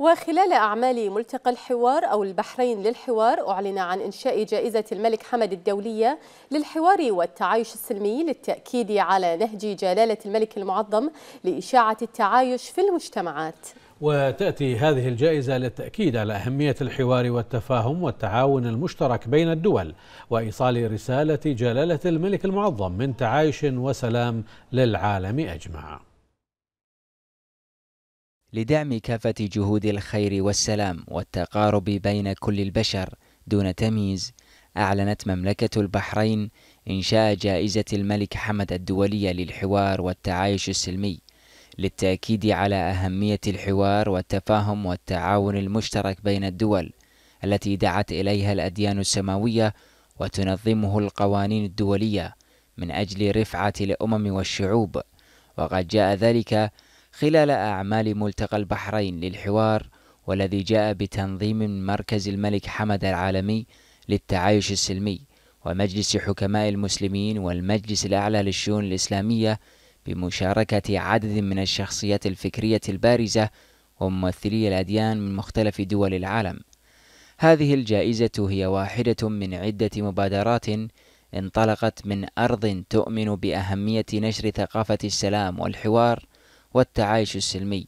وخلال أعمال ملتقى الحوار أو البحرين للحوار أعلن عن إنشاء جائزة الملك حمد الدولية للحوار والتعايش السلمي للتأكيد على نهج جلالة الملك المعظم لإشاعة التعايش في المجتمعات وتأتي هذه الجائزة للتأكيد على أهمية الحوار والتفاهم والتعاون المشترك بين الدول وإيصال رسالة جلالة الملك المعظم من تعايش وسلام للعالم أجمع لدعم كافة جهود الخير والسلام والتقارب بين كل البشر دون تمييز أعلنت مملكة البحرين إنشاء جائزة الملك حمد الدولية للحوار والتعايش السلمي للتأكيد على أهمية الحوار والتفاهم والتعاون المشترك بين الدول التي دعت إليها الأديان السماوية وتنظمه القوانين الدولية من أجل رفعة الأمم والشعوب وقد جاء ذلك خلال أعمال ملتقى البحرين للحوار والذي جاء بتنظيم مركز الملك حمد العالمي للتعايش السلمي ومجلس حكماء المسلمين والمجلس الأعلى للشؤون الإسلامية بمشاركة عدد من الشخصيات الفكرية البارزة وممثلي الأديان من مختلف دول العالم. هذه الجائزة هي واحدة من عدة مبادرات انطلقت من أرض تؤمن بأهمية نشر ثقافة السلام والحوار والتعايش السلمي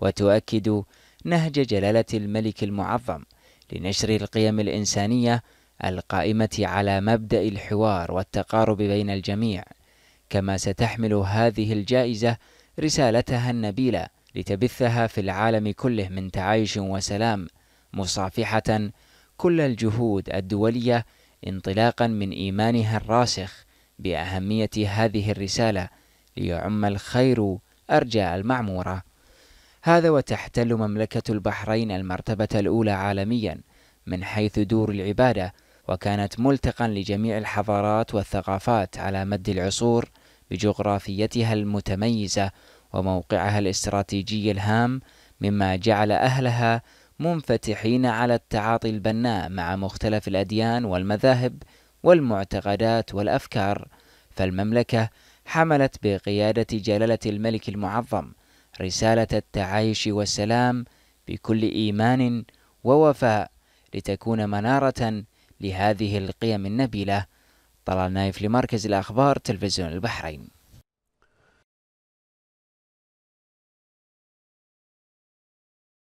وتؤكد نهج جلالة الملك المعظم لنشر القيم الإنسانية القائمة على مبدأ الحوار والتقارب بين الجميع، كما ستحمل هذه الجائزة رسالتها النبيلة لتبثها في العالم كله من تعايش وسلام، مصافحة كل الجهود الدولية انطلاقا من إيمانها الراسخ بأهمية هذه الرسالة ليعم الخير أرجاء المعمورة هذا وتحتل مملكة البحرين المرتبة الأولى عالميا من حيث دور العبادة وكانت ملتقا لجميع الحضارات والثقافات على مد العصور بجغرافيتها المتميزة وموقعها الاستراتيجي الهام مما جعل أهلها منفتحين على التعاطي البناء مع مختلف الأديان والمذاهب والمعتقدات والأفكار فالمملكة حملت بقيادة جلالة الملك المعظم رسالة التعايش والسلام بكل إيمان ووفاء لتكون منارة لهذه القيم النبيلة طلال نايف لمركز الأخبار تلفزيون البحرين